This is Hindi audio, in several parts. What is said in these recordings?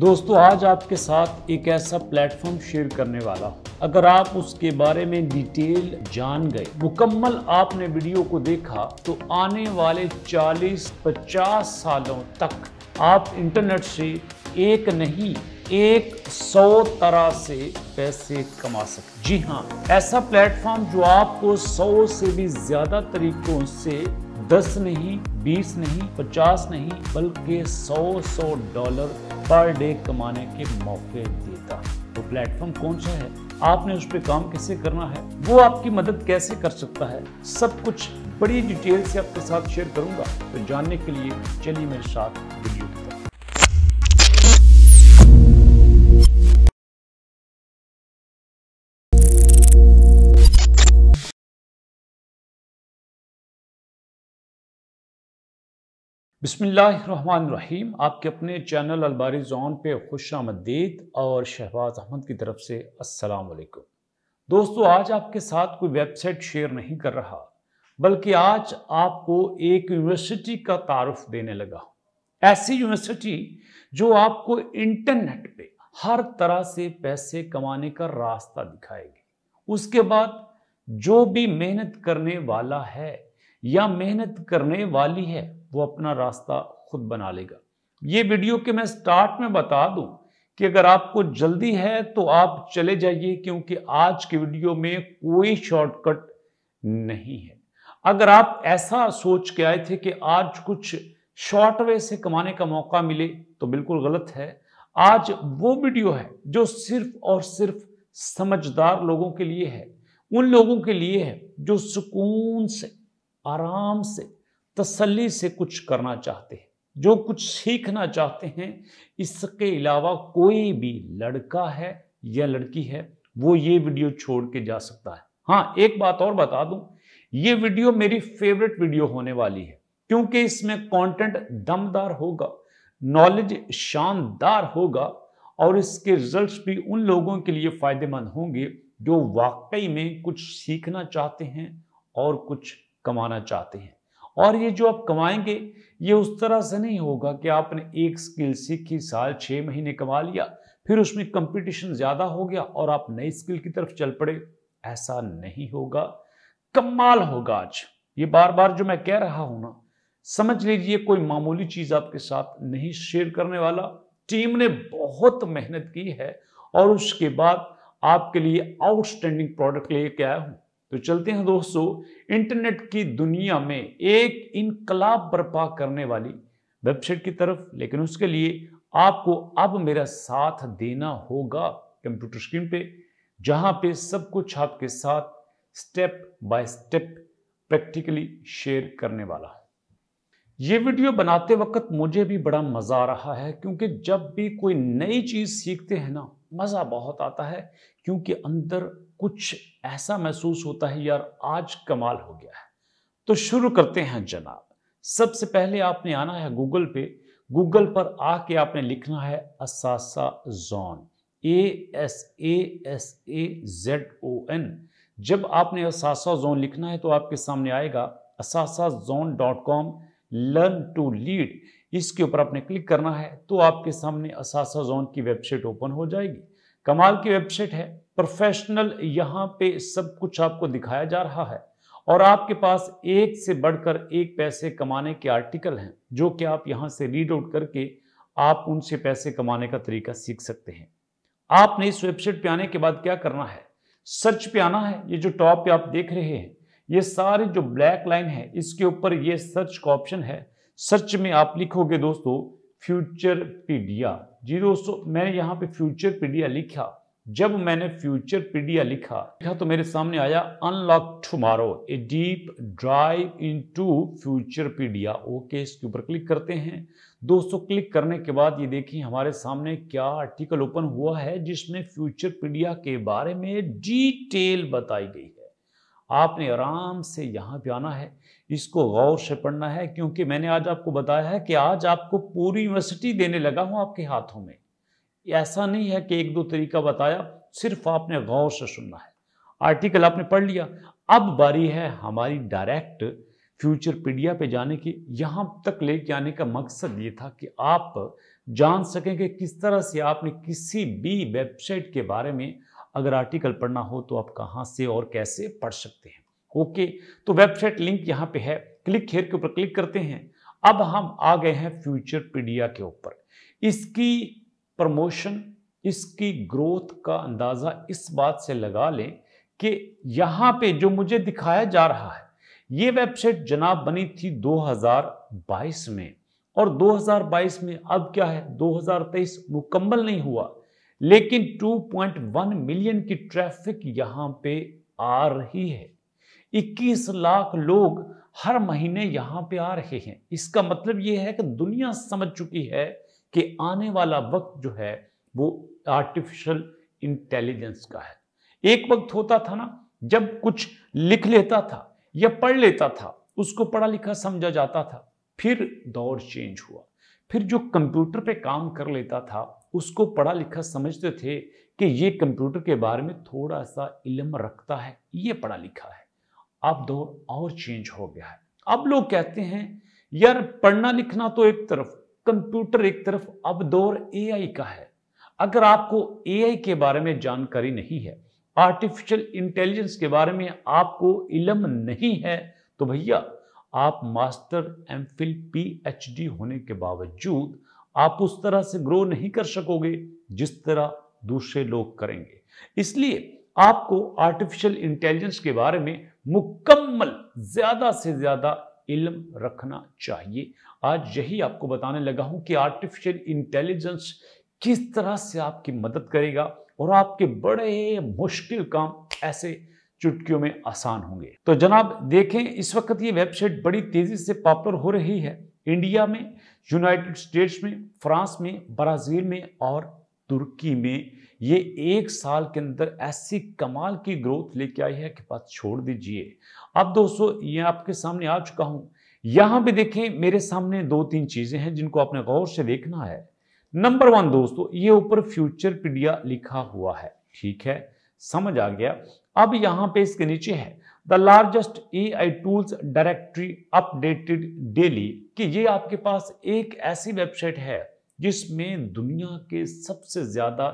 दोस्तों आज आपके साथ एक ऐसा प्लेटफॉर्म शेयर करने वाला हूँ अगर आप उसके बारे में डिटेल जान गए मुकम्मल आपने वीडियो को देखा तो आने वाले 40-50 सालों तक आप इंटरनेट से एक नहीं एक सौ तरह से पैसे कमा सकते जी हाँ ऐसा प्लेटफॉर्म जो आपको सौ से भी ज्यादा तरीकों से दस नहीं बीस नहीं पचास नहीं बल्कि सौ सौ डॉलर पर डे कमाने के मौके देता है वो तो प्लेटफॉर्म कौन सा है आपने उस पर काम कैसे करना है वो आपकी मदद कैसे कर सकता है सब कुछ बड़ी डिटेल से आपके साथ शेयर करूंगा तो जानने के लिए चलिए मेरे साथ वीडियो बिसमीम आपके अपने चैनल अलबारी जोन पे खुश आमदीद और शहबाज अहमद की तरफ से अस्सलाम दोस्तों आज आपके साथ कोई वेबसाइट शेयर नहीं कर रहा बल्कि आज आपको एक यूनिवर्सिटी का तारफ देने लगा ऐसी यूनिवर्सिटी जो आपको इंटरनेट पे हर तरह से पैसे कमाने का रास्ता दिखाएगी उसके बाद जो भी मेहनत करने वाला है या मेहनत करने वाली है वो अपना रास्ता खुद बना लेगा ये वीडियो के मैं स्टार्ट में बता दूं कि अगर आपको जल्दी है तो आप चले जाइए क्योंकि आज के वीडियो में कोई शॉर्टकट नहीं है अगर आप ऐसा सोच के आए थे कि आज कुछ शॉर्ट वे से कमाने का मौका मिले तो बिल्कुल गलत है आज वो वीडियो है जो सिर्फ और सिर्फ समझदार लोगों के लिए है उन लोगों के लिए है जो सुकून से आराम से तसल्ली से कुछ करना चाहते हैं जो कुछ सीखना चाहते हैं इसके अलावा कोई भी लड़का है या लड़की है वो ये वीडियो छोड़ के जा सकता है हाँ एक बात और बता दूं ये वीडियो मेरी फेवरेट वीडियो होने वाली है क्योंकि इसमें कंटेंट दमदार होगा नॉलेज शानदार होगा और इसके रिजल्ट्स भी उन लोगों के लिए फायदेमंद होंगे जो वाकई में कुछ सीखना चाहते हैं और कुछ कमाना चाहते हैं और ये जो आप कमाएंगे ये उस तरह से नहीं होगा कि आपने एक स्किल सीखी साल छः महीने कमा लिया फिर उसमें कंपटीशन ज़्यादा हो गया और आप नई स्किल की तरफ चल पड़े ऐसा नहीं होगा कमाल होगा आज ये बार बार जो मैं कह रहा हूं ना समझ लीजिए कोई मामूली चीज़ आपके साथ नहीं शेयर करने वाला टीम ने बहुत मेहनत की है और उसके बाद आपके लिए आउटस्टैंडिंग प्रोडक्ट लेके आया हूं तो चलते हैं दोस्तों इंटरनेट की दुनिया में एक इनकलाब बर्पा करने वाली वेबसाइट की तरफ लेकिन उसके लिए आपको अब मेरा साथ देना होगा कंप्यूटर स्क्रीन पे जहां पे सब कुछ आपके साथ step by step practically share करने वाला ये वीडियो बनाते वक्त मुझे भी बड़ा मज़ा आ रहा है क्योंकि जब भी कोई नई चीज़ सीखते हैं ना मज़ा बहुत आता है क्योंकि अंदर कुछ ऐसा महसूस होता है यार आज कमाल हो गया है तो शुरू करते हैं जनाब सबसे पहले आपने आना है गूगल पे गूगल पर आके आपने लिखना है असासा zone A S A S A Z O N जब आपने असासा जोन लिखना है तो आपके सामने आएगा असासा zone dot com learn to lead इसके ऊपर आपने क्लिक करना है तो आपके सामने असासा जोन की वेबसाइट ओपन हो जाएगी कमाल की वेबसाइट है प्रोफेशनल यहाँ पे सब कुछ आपको दिखाया जा रहा है और आपके पास एक से बढ़कर एक पैसे कमाने के आर्टिकल हैं जो कि आप यहाँ से रीड आउट करके आप उनसे पैसे कमाने का तरीका सीख सकते हैं आपने इस वेबसाइट पे आने के बाद क्या करना है सर्च पे आना है ये जो टॉप पे आप देख रहे हैं ये सारे जो ब्लैक लाइन है इसके ऊपर ये सर्च का ऑप्शन है सर्च में आप लिखोगे दोस्तों फ्यूचर पीडिया जी दोस्तों मैंने यहाँ पे फ्यूचर पीडिया लिखा जब मैंने फ्यूचर पीडिया लिखा लिखा तो मेरे सामने आया unlock tomorrow a deep drive into futurepedia okay इसके ऊपर क्लिक करते हैं दोस्तों क्लिक करने के बाद ये देखिए हमारे सामने क्या आर्टिकल ओपन हुआ है जिसमें फ्यूचर पीडिया के बारे में डिटेल बताई गई आपने आराम से यहाँ पे आना है इसको गौर से पढ़ना है क्योंकि मैंने आज आपको बताया है कि आज आपको पूरी यूनिवर्सिटी देने लगा हूँ आपके हाथों में ऐसा नहीं है कि एक दो तरीका बताया सिर्फ आपने गौर से सुनना है आर्टिकल आपने पढ़ लिया अब बारी है हमारी डायरेक्ट फ्यूचर पीडिया पे जाने की यहाँ तक लेके आने का मकसद ये था कि आप जान सकें कि किस तरह से आपने किसी भी वेबसाइट के बारे में अगर आर्टिकल पढ़ना हो तो आप कहाँ से और कैसे पढ़ सकते हैं ओके तो वेबसाइट लिंक यहाँ पे है क्लिक हेयर के ऊपर क्लिक करते हैं अब हम आ गए हैं फ्यूचर पीडिया के ऊपर इसकी प्रमोशन इसकी ग्रोथ का अंदाज़ा इस बात से लगा लें कि यहाँ पे जो मुझे दिखाया जा रहा है ये वेबसाइट जनाब बनी थी 2022 में और 2022 में अब क्या है 2023 मुकम्मल नहीं हुआ लेकिन 2.1 मिलियन की ट्रैफिक यहां पे आ रही है 21 लाख लोग हर महीने यहां पे आ रहे हैं इसका मतलब यह है कि दुनिया समझ चुकी है कि आने वाला वक्त जो है वो आर्टिफिशियल इंटेलिजेंस का है एक वक्त होता था ना जब कुछ लिख लेता था या पढ़ लेता था उसको पढ़ा लिखा समझा जाता था फिर दौर चेंज हुआ फिर जो कंप्यूटर पे काम कर लेता था उसको पढ़ा लिखा समझते थे कि ये कंप्यूटर के बारे में थोड़ा सा इलम रखता है ये पढ़ा लिखा है अब दौर और चेंज हो गया है अब लोग कहते हैं यार पढ़ना लिखना तो एक तरफ कंप्यूटर एक तरफ अब दौर एआई का है अगर आपको एआई के बारे में जानकारी नहीं है आर्टिफिशियल इंटेलिजेंस के बारे में आपको इलम नहीं है तो भैया आप मास्टर एम फिल पी होने के बावजूद आप उस तरह से ग्रो नहीं कर सकोगे जिस तरह दूसरे लोग करेंगे इसलिए आपको आर्टिफिशियल इंटेलिजेंस के बारे में मुकम्मल ज़्यादा से ज़्यादा इल्म रखना चाहिए आज यही आपको बताने लगा हूं कि आर्टिफिशियल इंटेलिजेंस किस तरह से आपकी मदद करेगा और आपके बड़े मुश्किल काम ऐसे चुटकियों में आसान होंगे तो जनाब देखें इस वक्त ये वेबसाइट बड़ी तेजी से पॉपुलर हो रही है इंडिया में यूनाइटेड स्टेट्स में फ्रांस में ब्राज़ील में और तुर्की में ये एक साल के अंदर ऐसी कमाल की ग्रोथ लेके आई है कि बात छोड़ दीजिए अब दोस्तों ये आपके सामने आ चुका हूँ यहाँ भी देखें मेरे सामने दो तीन चीज़ें हैं जिनको आपने गौर से देखना है नंबर वन दोस्तों ये ऊपर फ्यूचर पीडिया लिखा हुआ है ठीक है समझ आ गया अब यहाँ पे इसके नीचे है the largest a tools directory updated daily कि ये आपके पास एक ऐसी वेबसाइट है जिसमें दुनिया के सबसे ज़्यादा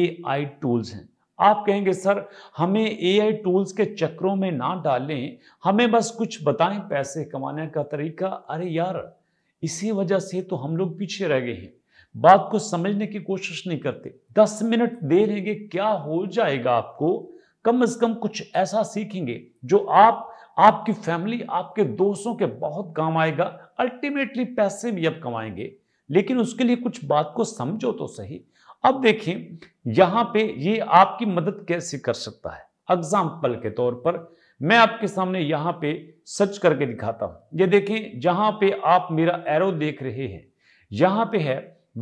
ए टूल्स हैं आप कहेंगे सर हमें ए टूल्स के चक्रों में ना डालें हमें बस कुछ बताएं पैसे कमाने का तरीका अरे यार इसी वजह से तो हम लोग पीछे रह गए हैं बात को समझने की कोशिश नहीं करते दस मिनट दे लेंगे क्या हो जाएगा आपको कम से कम कुछ ऐसा सीखेंगे जो आप आपकी फैमिली आपके दोस्तों के बहुत काम आएगा अल्टीमेटली पैसे भी अब कमाएंगे लेकिन उसके लिए कुछ बात को समझो तो सही अब देखिए यहाँ पे ये आपकी मदद कैसे कर सकता है एग्जाम्पल के तौर पर मैं आपके सामने यहाँ पे सर्च करके दिखाता हूं ये देखें जहां पे आप मेरा एरो देख रहे हैं यहां पे है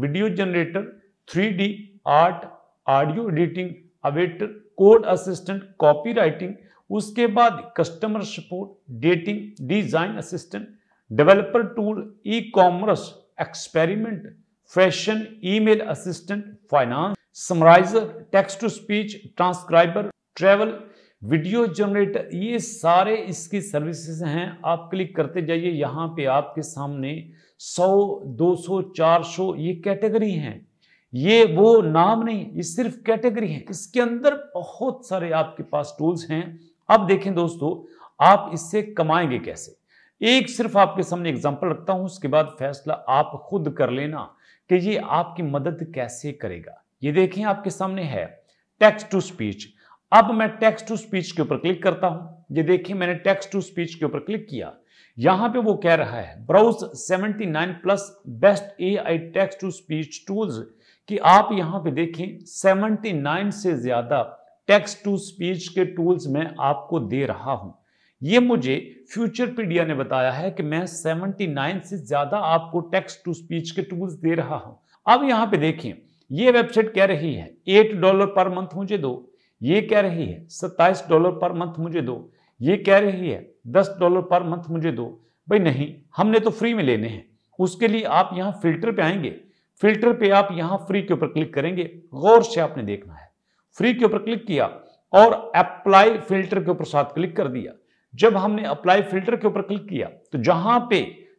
video generator three art audio editing avatar code assistant copywriting उसके बाद customer support dating design assistant developer tool e commerce experiment fashion email assistant finance summariser text to speech transcriber travel video generator ये सारे इसकी सर्विसेज हैं आप क्लिक करते जाइए यहाँ पे आपके सामने 100, 200, 400 ये कैटेगरी हैं ये वो नाम नहीं ये सिर्फ कैटेगरी है इसके अंदर बहुत सारे आपके पास टूल्स हैं अब देखें दोस्तों आप इससे कमाएंगे कैसे एक सिर्फ आपके सामने एग्जाम्पल रखता हूं उसके बाद फैसला आप खुद कर लेना कि ये आपकी मदद कैसे करेगा ये देखें आपके सामने है टेक्स्ट टू स्पीच अब मैं टेक्स्ट टू स्पीच के ऊपर क्लिक करता हूं ये देखिए मैंने टेक्स्ट टू स्पीच के ऊपर क्लिक किया यहां पे वो कह रहा है browse 79 plus best A I text to speech tools कि आप यहां पे देखें 79 से ज्यादा टेक्स्ट टू स्पीच के टूल्स मैं आपको दे रहा हूं ये मुझे फ्यूचर पीडिया ने बताया है कि मैं 79 से ज्यादा आपको टेक्स्ट टू स्पीच के टूल्स दे रहा हूं अब यहां पे देखें ये वेबसाइट कह रही है एट डॉलर पर मंथ मुझे दो ये कह रही है सत्ताईस डॉलर पर मंथ मुझे दो ये कह रही है दस डॉलर पर मंथ मुझे दो भाई नहीं हमने तो फ्री में लेने हैं उसके लिए आप यहाँ फिल्टर पे आएंगे फिल्टर पे आप यहां फ्री के ऊपर क्लिक करेंगे गौर से आपने देखना है फ्री के ऊपर क्लिक किया और अप्लाई फिल्टर के ऊपर साथ क्लिक कर दिया जब हमने अप्लाई फिल्टर के ऊपर क्लिक किया तो जहां पे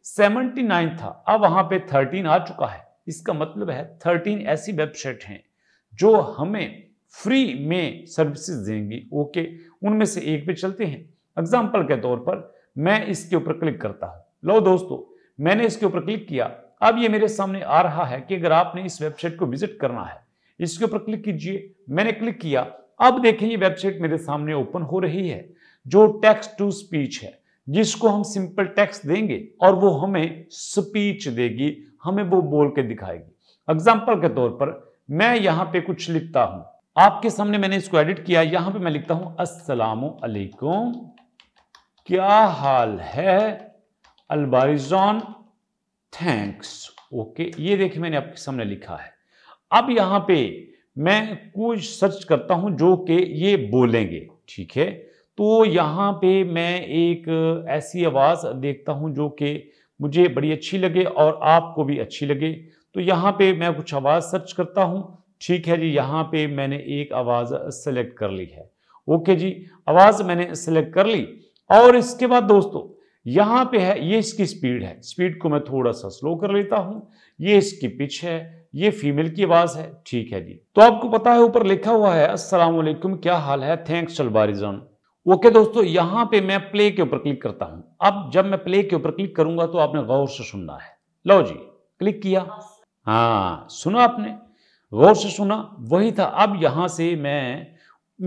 79 था अब वहां पे 13 आ चुका है इसका मतलब है 13 ऐसी वेबसाइट हैं जो हमें फ्री में सर्विसेज देंगी ओके उनमें से एक पे चलते हैं एग्जाम्पल के तौर पर मैं इसके ऊपर क्लिक करता हूं लो दोस्तों मैंने इसके ऊपर क्लिक किया अब ये मेरे सामने आ रहा है कि अगर आपने इस वेबसाइट को विजिट करना है इसके ऊपर क्लिक कीजिए मैंने क्लिक किया अब देखें ये वेबसाइट मेरे सामने ओपन हो रही है जो टेक्स्ट टू स्पीच है जिसको हम सिंपल टेक्स्ट देंगे और वो हमें स्पीच देगी हमें वो बोल के दिखाएगी एग्जाम्पल के तौर पर मैं यहाँ पे कुछ लिखता हूँ आपके सामने मैंने इसको एडिट किया यहां पे मैं लिखता हूं अस्सलाम वालेकुम क्या हाल है अलबारिजॉन थैंक्स ओके ये देखिए मैंने आपके सामने लिखा है अब यहां पे मैं कुछ सर्च करता हूं जो कि ये बोलेंगे ठीक है तो यहाँ पे मैं एक ऐसी आवाज़ देखता हूं जो कि मुझे बड़ी अच्छी लगे और आपको भी अच्छी लगे तो यहाँ पे मैं कुछ आवाज़ सर्च करता हूं ठीक है जी यहाँ पे मैंने एक आवाज़ सेलेक्ट कर ली है ओके जी आवाज़ मैंने सेलेक्ट कर ली और इसके बाद दोस्तों यहां पे है ये इसकी स्पीड है स्पीड को मैं थोड़ा सा स्लो कर लेता हूं ये इसकी पिच है ये फीमेल की आवाज है ठीक है जी तो आपको पता है ऊपर लिखा हुआ है अस्सलाम वालेकुम क्या हाल है थैंक्स चलबारिजन ओके दोस्तों यहां पे मैं प्ले के ऊपर क्लिक करता हूं अब जब मैं प्ले के ऊपर क्लिक करूंगा तो आपने गौर से सुनना है लो जी क्लिक किया हाँ सुना आपने गौर से सुना वही था अब यहां से मैं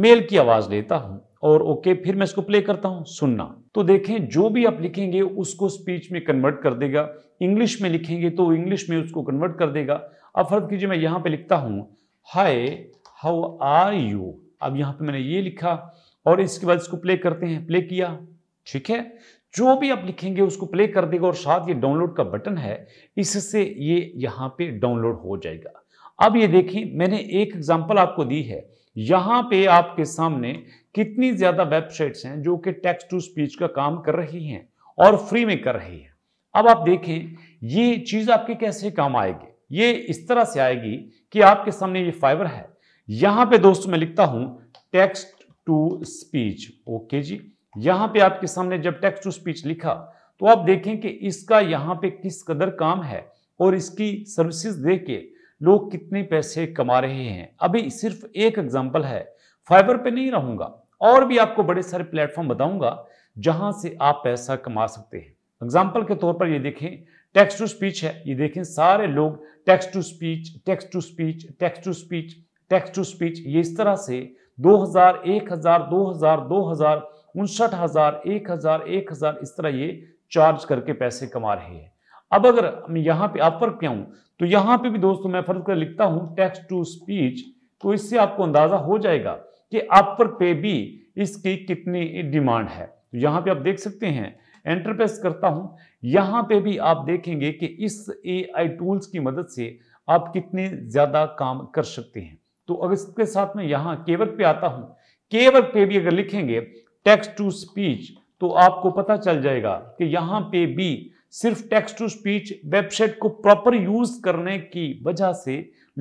मेल की आवाज लेता हूं और ओके okay, फिर मैं इसको प्ले करता हूं सुनना तो देखें जो भी आप लिखेंगे उसको स्पीच में कन्वर्ट कर देगा इंग्लिश में लिखेंगे तो इंग्लिश में उसको कन्वर्ट कर देगा अब फर्ज कीजिए मैं यहां पे लिखता हूं हाय हाउ आर यू अब यहां पे मैंने ये लिखा और इसके बाद इसको प्ले करते हैं प्ले किया ठीक है जो भी आप लिखेंगे उसको प्ले कर देगा और साथ ये डाउनलोड का बटन है इससे ये यहाँ पे डाउनलोड हो जाएगा अब ये देखें मैंने एक एग्जाम्पल आपको दी है यहां पे आपके सामने कितनी ज्यादा वेबसाइट्स हैं जो कि टेक्स्ट टू स्पीच का काम कर रही हैं और फ्री में कर रही है अब आप देखें ये चीज आपके कैसे काम आएगी ये इस तरह से आएगी कि आपके सामने ये फाइबर है यहां पे दोस्तों मैं लिखता हूं टेक्स्ट टू स्पीच ओके जी यहां पे आपके सामने जब टेक्स्ट टू स्पीच लिखा तो आप देखें कि इसका यहां पे किस कदर काम है और इसकी सर्विसेज दे के लोग कितने पैसे कमा रहे हैं अभी सिर्फ एक एग्जाम्पल है फाइबर पे नहीं रहूंगा और भी आपको बड़े सारे प्लेटफॉर्म बताऊंगा जहां से आप पैसा कमा सकते हैं एग्जाम्पल के तौर पर ये देखें टेक्स्ट टू स्पीच है ये देखें सारे लोग text to speech text to speech text to speech text to speech ये इस तरह से 2000, 1000, 2000, 2000, उनसठ हजार एक हजार एक हजार इस तरह ये चार्ज करके पैसे कमा रहे हैं अब अगर मैं यहाँ पे अपर पे आऊं तो यहां पे भी दोस्तों मैं फर्ज कर लिखता हूं टेक्स्ट टू स्पीच तो इससे आपको अंदाजा हो जाएगा कि अपर पे भी इसकी कितनी डिमांड है तो यहां पे आप देख सकते हैं एंटरप्रेस करता हूं यहां पे भी आप देखेंगे कि इस ए टूल्स की मदद से आप कितने ज़्यादा काम कर सकते हैं तो अगर इसके साथ में यहाँ केवर्क पे आता हूँ केवर पे भी अगर लिखेंगे टेक्स्ट टू स्पीच तो आपको पता चल जाएगा कि यहाँ पे भी सिर्फ टेक्स्ट टू स्पीच वेबसाइट को प्रॉपर यूज करने की वजह से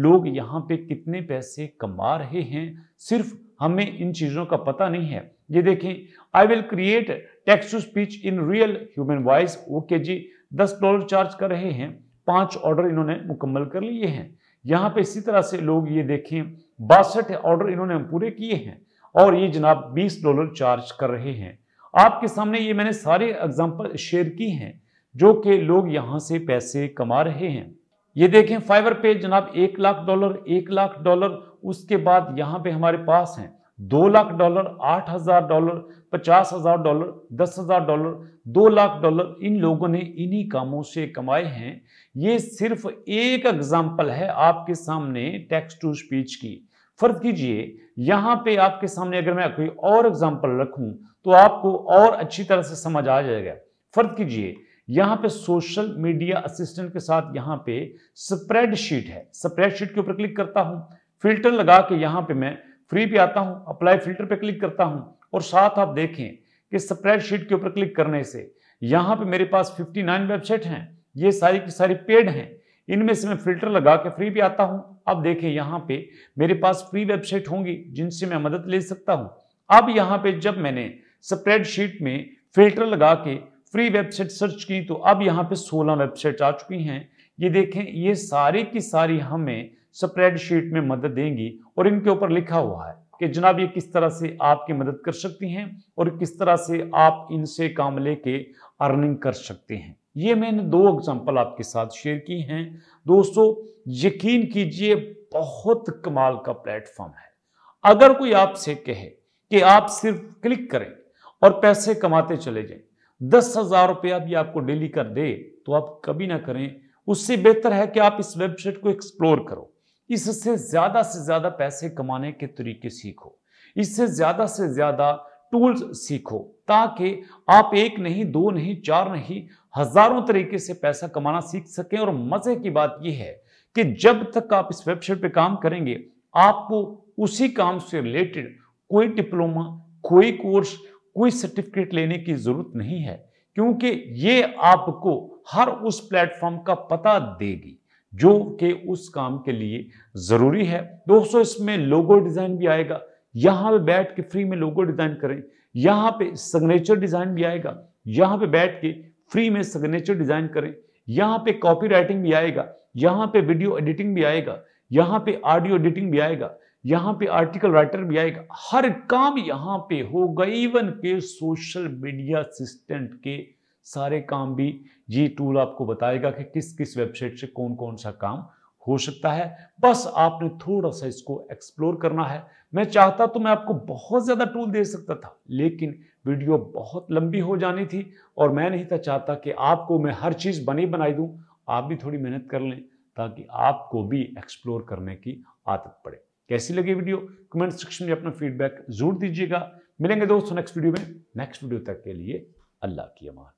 लोग यहाँ पे कितने पैसे कमा रहे हैं सिर्फ हमें इन चीज़ों का पता नहीं है ये देखें I will create text to speech in real human voice okay जी दस डॉलर चार्ज कर रहे हैं पांच ऑर्डर इन्होंने मुकम्मल कर लिए हैं यहाँ पे इसी तरह से लोग ये देखें बासठ ऑर्डर इन्होंने पूरे किए हैं और ये जनाब बीस डॉलर चार्ज कर रहे हैं आपके सामने ये मैंने सारे एग्जाम्पल शेयर की हैं जो कि लोग यहाँ से पैसे कमा रहे हैं ये देखें फाइवर पे जनाब एक लाख डॉलर एक लाख डॉलर उसके बाद यहाँ पे हमारे पास हैं दो लाख डॉलर आठ हजार डॉलर पचास हजार डॉलर दस हजार डॉलर दो लाख डॉलर इन लोगों ने इन्हीं कामों से कमाए हैं ये सिर्फ एक एग्जाम्पल है आपके सामने टैक्स टू स्पीच की फर्ज कीजिए यहाँ पे आपके सामने अगर मैं कोई और एग्जाम्पल रखू तो आपको और अच्छी तरह से समझ आ जाएगा फर्ज कीजिए यहां पे सोशल मीडिया असिस्टेंट के साथ यहां पे स्प्रेडशीट है स्प्रेडशीट के ऊपर क्लिक करता हूं फिल्टर लगा के यहां पे मैं फ्री पे आता हूं अप्लाई फिल्टर पे क्लिक करता हूं और साथ आप देखें कि स्प्रेडशीट के ऊपर क्लिक करने से यहां पे मेरे पास 59 वेबसाइट हैं ये सारी की सारी पेड हैं इनमें से मैं फिल्टर लगा के फ्री पे आता हूं अब देखें यहां पे मेरे पास फ्री वेबसाइट होंगी जिनसे मैं मदद ले सकता हूं अब यहां पे जब मैंने स्प्रेडशीट में फिल्टर लगा के फ्री वेबसाइट सर्च की तो अब यहाँ पे 16 वेबसाइट आ चुकी हैं ये देखें ये सारी की सारी हमें स्प्रेडशीट में मदद देंगी और इनके ऊपर लिखा हुआ है कि जनाब ये किस तरह से आपकी मदद कर सकती हैं और किस तरह से आप इनसे काम लेके अर्निंग कर सकते हैं ये मैंने दो एग्जांपल आपके साथ शेयर की हैं दोस्तों यकीन कीजिए बहुत कमाल का प्लेटफॉर्म है अगर कोई आपसे कहे कि आप सिर्फ क्लिक करें और पैसे कमाते चले जाएं दस हजार रुपया भी आपको डेली का दे तो आप कभी ना करें उससे बेहतर है कि आप इस वेबसाइट को एक्सप्लोर करो इससे ज्यादा से ज्यादा पैसे कमाने के तरीके सीखो इससे ज्यादा से ज्यादा टूल्स सीखो ताकि आप एक नहीं दो नहीं चार नहीं हजारों तरीके से पैसा कमाना सीख सकें और मजे की बात यह है कि जब तक आप इस वेबसाइट पे काम करेंगे आपको उसी काम से रिलेटेड कोई डिप्लोमा कोई कोर्स कोई सर्टिफिकेट लेने की जरूरत नहीं है क्योंकि ये आपको हर उस प्लेटफॉर्म का पता देगी जो कि उस काम के लिए ज़रूरी है दोस्तों इसमें लोगो डिज़ाइन भी आएगा यहां पे बैठ के फ्री में लोगो डिज़ाइन करें यहां पे सिग्नेचर डिज़ाइन भी आएगा यहां पे बैठ के फ्री में सिग्नेचर डिज़ाइन करें यहाँ पे कॉपी राइटिंग भी आएगा यहाँ पे वीडियो एडिटिंग भी आएगा यहाँ पे ऑडियो एडिटिंग भी आएगा यहाँ पे आर्टिकल राइटर भी आएगा हर काम यहाँ पे होगा इवन के सोशल मीडिया असिस्टेंट के सारे काम भी ये टूल आपको बताएगा कि किस किस वेबसाइट से कौन कौन सा काम हो सकता है बस आपने थोड़ा सा इसको एक्सप्लोर करना है मैं चाहता तो मैं आपको बहुत ज़्यादा टूल दे सकता था लेकिन वीडियो बहुत लंबी हो जानी थी और मैं नहीं था चाहता कि आपको मैं हर चीज़ बनी बनाई दूँ आप भी थोड़ी मेहनत कर लें ताकि आपको भी एक्सप्लोर करने की आदत पड़े कैसी लगी वीडियो कमेंट सेक्शन में अपना फीडबैक जरूर दीजिएगा मिलेंगे दोस्तों नेक्स्ट वीडियो में नेक्स्ट वीडियो तक के लिए अल्लाह की अमान